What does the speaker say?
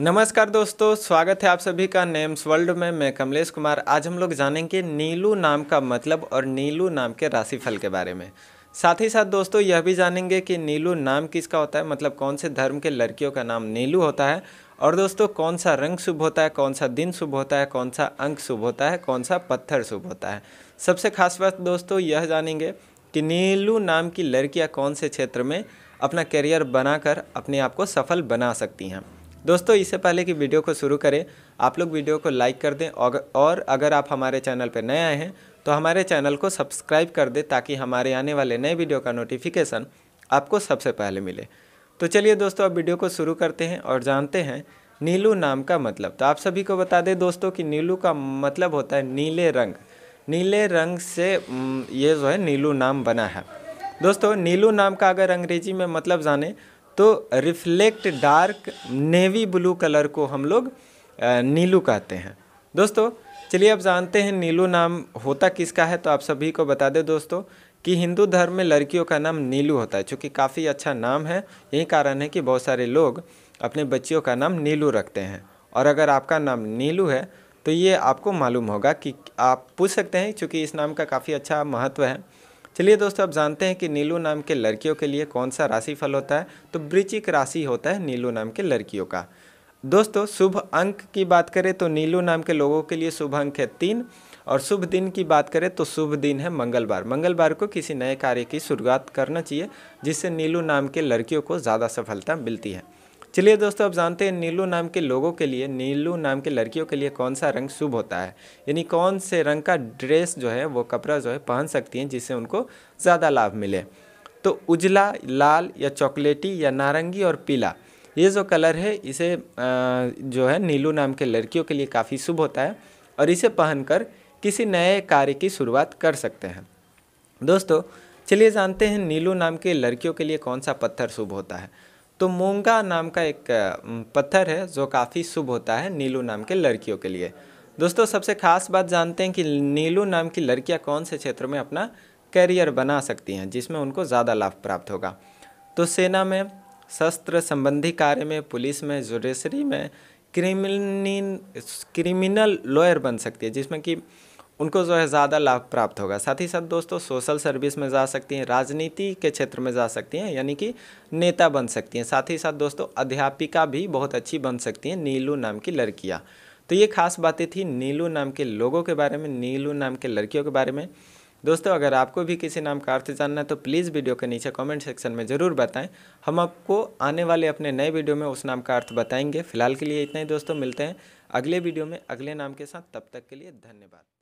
नमस्कार दोस्तों स्वागत है आप सभी का नेम्स वर्ल्ड में मैं कमलेश कुमार आज हम लोग जानेंगे नीलू नाम का मतलब और नीलू नाम के राशिफल के बारे में साथ ही साथ दोस्तों यह भी जानेंगे कि नीलू नाम किसका होता है मतलब कौन से धर्म के लड़कियों का नाम नीलू होता है और दोस्तों कौन सा रंग शुभ होता है कौन सा दिन शुभ होता है कौन सा अंक शुभ होता है कौन सा पत्थर शुभ होता है सबसे खास बात दोस्तों यह जानेंगे कि नीलू नाम की लड़कियाँ कौन से क्षेत्र में अपना करियर बनाकर अपने आप को सफल बना सकती हैं दोस्तों इससे पहले कि वीडियो को शुरू करें आप लोग वीडियो को लाइक कर दें और अगर आप हमारे चैनल पर नए आए हैं तो हमारे चैनल को सब्सक्राइब कर दें ताकि हमारे आने वाले नए वीडियो का नोटिफिकेशन आपको सबसे पहले मिले तो चलिए दोस्तों अब वीडियो को शुरू करते हैं और जानते हैं नीलू नाम का मतलब तो आप सभी को बता दें दोस्तों कि नीलू का मतलब होता है नीले रंग नीले रंग से ये जो है नीलू नाम बना है दोस्तों नीलू नाम का अगर अंग्रेजी में मतलब जाने तो reflect dark navy blue colour को हम लोग नीलू कहते हैं दोस्तों चलिए अब जानते हैं नीलू नाम होता किसका है तो आप सभी को बता दें दोस्तों कि हिंदू धर्म में लड़कियों का नाम नीलू होता है चूँकि काफ़ी अच्छा नाम है यही कारण है कि बहुत सारे लोग अपने बच्चियों का नाम नीलू रखते हैं और अगर आपका नाम नीलू है तो ये आपको मालूम होगा कि आप पूछ सकते हैं चूँकि इस नाम का काफ़ी अच्छा महत्व है चलिए दोस्तों अब जानते हैं कि नीलू नाम के लड़कियों के लिए कौन सा राशि फल होता है तो वृचिक राशि होता है नीलू नाम के लड़कियों का दोस्तों शुभ अंक की बात करें तो नीलू नाम के लोगों के लिए शुभ अंक है तीन और शुभ दिन की बात करें तो शुभ दिन है मंगलवार मंगलवार को किसी नए कार्य की शुरुआत करना चाहिए जिससे नीलू नाम के लड़कियों को ज़्यादा सफलता मिलती है चलिए दोस्तों अब जानते हैं नीलू नाम के लोगों के लिए नीलू नाम के लड़कियों के लिए कौन सा रंग शुभ होता है यानी कौन से रंग का ड्रेस जो है वो कपड़ा जो है पहन सकती हैं जिससे उनको ज़्यादा लाभ मिले तो उजला लाल या चॉकलेटी या नारंगी और पीला ये जो कलर है इसे जो है नीलू नाम के लड़कियों के लिए काफ़ी शुभ होता है और इसे पहनकर किसी नए कार्य की शुरुआत कर सकते हैं दोस्तों चलिए जानते हैं नीलू नाम के लड़कियों के लिए कौन सा पत्थर शुभ होता है तो मोंगा नाम का एक पत्थर है जो काफ़ी शुभ होता है नीलू नाम के लड़कियों के लिए दोस्तों सबसे खास बात जानते हैं कि नीलू नाम की लड़कियां कौन से क्षेत्रों में अपना करियर बना सकती हैं जिसमें उनको ज़्यादा लाभ प्राप्त होगा तो सेना में शस्त्र संबंधी कार्य में पुलिस में जुडिशरी में क्रिमिन क्रिमिनल लॉयर बन सकती है जिसमें कि उनको जो है ज़्यादा लाभ प्राप्त होगा साथ ही साथ दोस्तों सोशल सर्विस में जा सकती हैं राजनीति के क्षेत्र में जा सकती हैं यानी कि नेता बन सकती हैं साथ ही साथ दोस्तों अध्यापिका भी बहुत अच्छी बन सकती हैं नीलू नाम की लड़कियाँ तो ये खास बातें थी नीलू नाम के लोगों के बारे में नीलू नाम के लड़कियों के बारे में दोस्तों अगर आपको भी किसी नाम का अर्थ जानना है तो प्लीज़ वीडियो के नीचे कमेंट सेक्शन में ज़रूर बताएं हम आपको आने वाले अपने नए वीडियो में उस नाम का अर्थ बताएंगे फिलहाल के लिए इतना ही दोस्तों मिलते हैं अगले वीडियो में अगले नाम के साथ तब तक के लिए धन्यवाद